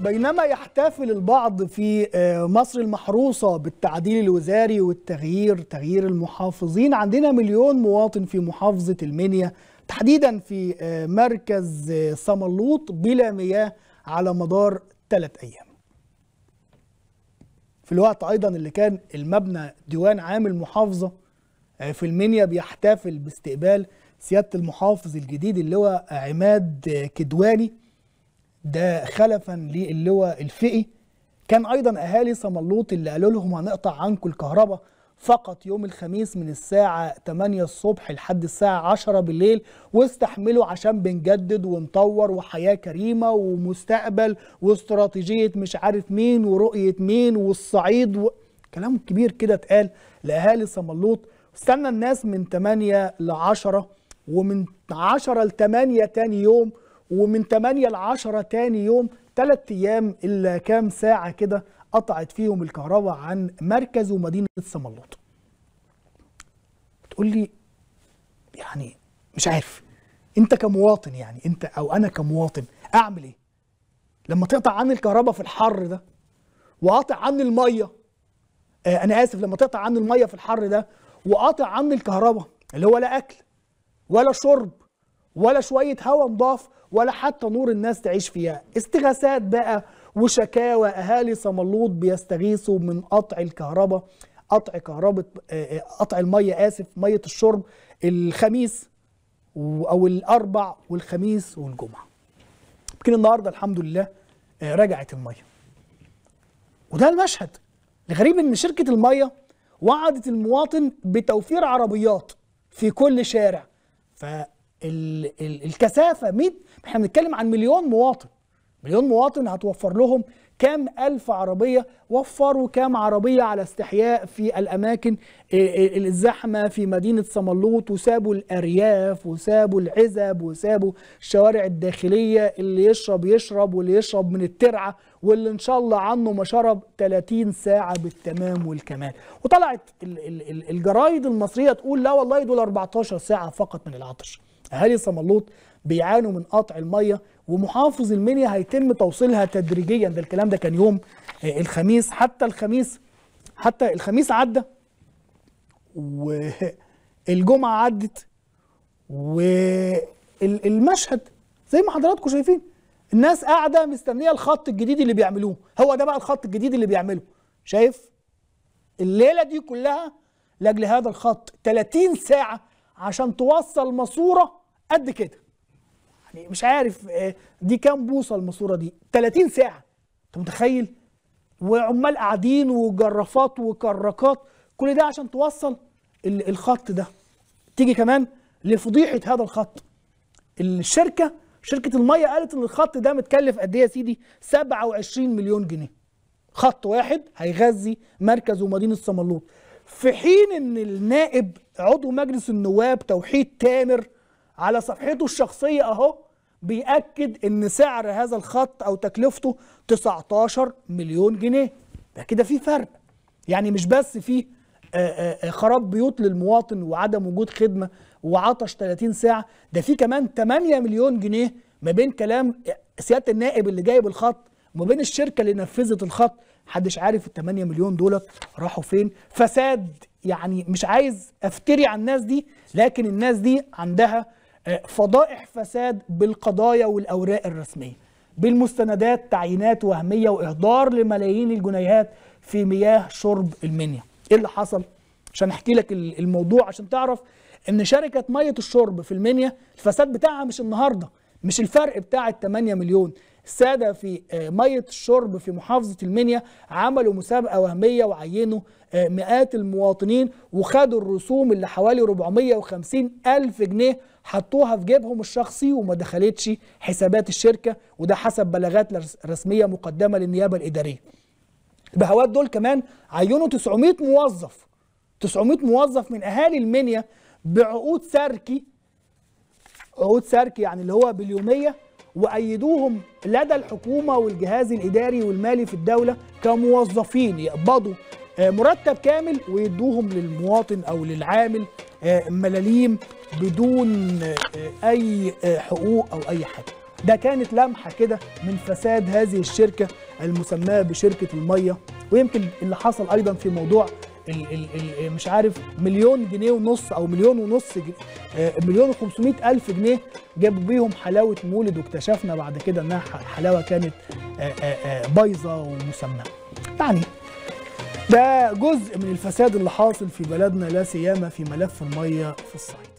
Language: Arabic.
بينما يحتفل البعض في آه، مصر المحروسة بالتعديل الوزاري والتغيير تغيير المحافظين عندنا مليون مواطن في محافظة المنيا تحديدا في آه، مركز صملوط آه، بلا مياه على مدار ثلاث أيام في الوقت أيضا اللي كان المبنى ديوان عام المحافظة في المنيا بيحتفل باستقبال سيادة المحافظ الجديد اللي هو عماد كدواني ده خلفا للواء الفئي كان ايضا اهالي صملوط اللي قالوا لهم هنقطع عنكم الكهرباء فقط يوم الخميس من الساعة 8 الصبح لحد الساعة 10 بالليل واستحملوا عشان بنجدد ونطور وحياة كريمة ومستقبل واستراتيجية مش عارف مين ورؤية مين والصعيد و... كلام كبير كده اتقال لأهالي صملوط استنى الناس من 8 ل 10 ومن 10 ل 8 تاني يوم ومن 8 ل 10 تاني يوم ثلاث ايام الا كام ساعه كده قطعت فيهم الكهرباء عن مركز ومدينه سملوط. تقول لي يعني مش عارف انت كمواطن يعني انت او انا كمواطن اعمل ايه؟ لما تقطع عني الكهرباء في الحر ده وقاطع عني الميه آه انا اسف لما تقطع عني الميه في الحر ده وقاطع عني الكهرباء اللي هو لا اكل ولا شرب ولا شويه هواء نضاف ولا حتى نور الناس تعيش فيها استغاثات بقى وشكاوى اهالي صملوط بيستغيثوا من قطع الكهرباء قطع كهرباء آه، آه، قطع الميه اسف ميه الشرب الخميس او الاربع والخميس والجمعه يمكن النهارده الحمد لله آه، رجعت الميه وده المشهد الغريب ان شركه الميه وعدت المواطن بتوفير عربيات في كل شارع ف الكثافه 100 احنا بنتكلم عن مليون مواطن مليون مواطن هتوفر لهم كام ألف عربية وفروا كام عربية على استحياء في الأماكن الزحمة في مدينة صملوط وسابوا الأرياف وسابوا العزب وسابوا الشوارع الداخلية اللي يشرب يشرب واللي يشرب من الترعة واللي إن شاء الله عنه ما شرب 30 ساعة بالتمام والكمال وطلعت الجرايد المصرية تقول لا والله دول 14 ساعة فقط من العطش أهالي صملوط بيعانوا من قطع المية ومحافظ المنيا هيتم توصيلها تدريجيا ده الكلام ده كان يوم آه، الخميس حتى الخميس حتى الخميس عدى والجمعة عدت والمشهد زي ما حضراتكم شايفين الناس قاعدة مستنية الخط الجديد اللي بيعملوه هو ده بقى الخط الجديد اللي بيعمله شايف الليلة دي كلها لأجل هذا الخط 30 ساعة عشان توصل ماسورة قد كده يعني مش عارف آه، دي كام بوصه الماسوره دي 30 ساعه انت متخيل وعمال قاعدين وجرافات وكركات كل ده عشان توصل الخط ده تيجي كمان لفضيحه هذا الخط الشركه شركه الميه قالت ان الخط ده متكلف قد ايه يا سيدي 27 مليون جنيه خط واحد هيغذي مركز ومدينه صملوط في حين ان النائب عضو مجلس النواب توحيد تامر على صفحته الشخصية أهو بيأكد إن سعر هذا الخط أو تكلفته 19 مليون جنيه ده كده في فرق يعني مش بس في آه، آه، آه، خراب بيوت للمواطن وعدم وجود خدمة وعطش 30 ساعة ده في كمان 8 مليون جنيه ما بين كلام سيادة النائب اللي جايب الخط وما بين الشركة اللي نفذت الخط محدش عارف ال 8 مليون دولت راحوا فين فساد يعني مش عايز افتري على الناس دي لكن الناس دي عندها آه، فضائح فساد بالقضايا والأوراق الرسمية بالمستندات تعيينات وهمية وإهدار لملايين الجنيهات في مياه شرب المنيا إيه اللي حصل؟ عشان أحكي لك الموضوع عشان تعرف إن شركة مية الشرب في المنيا الفساد بتاعها مش النهاردة مش الفرق بتاع ال 8 مليون الساده في آه، ميه الشرب في محافظه المنيا عملوا مسابقه وهميه وعينوا آه، مئات المواطنين وخدوا الرسوم اللي حوالي 450 ألف جنيه حطوها في جيبهم الشخصي وما دخلتش حسابات الشركة وده حسب بلاغات رسمية مقدمة للنيابة الإدارية البهوات دول كمان عينوا 900 موظف 900 موظف من أهالي المنيا بعقود سركي عقود سركي يعني اللي هو باليومية وأيدوهم لدى الحكومة والجهاز الإداري والمالي في الدولة كموظفين يقبضوا آه، مرتب كامل ويدوهم للمواطن أو للعامل آه، ملاليم بدون آه، أي حقوق أو أي حاجة ده كانت لمحة كده من فساد هذه الشركة المسماة بشركة المية ويمكن اللي حصل أيضا في موضوع الـ الـ الـ مش عارف مليون جنيه ونص او مليون ونص جنيه آه، مليون و500 الف جنيه جابوا بيهم حلاوه مولد واكتشفنا بعد كده انها حلاوه كانت آه، آه، بايظه ومسممه يعني ده جزء من الفساد اللي حاصل في بلدنا لا سيما في ملف الميه في الصعيد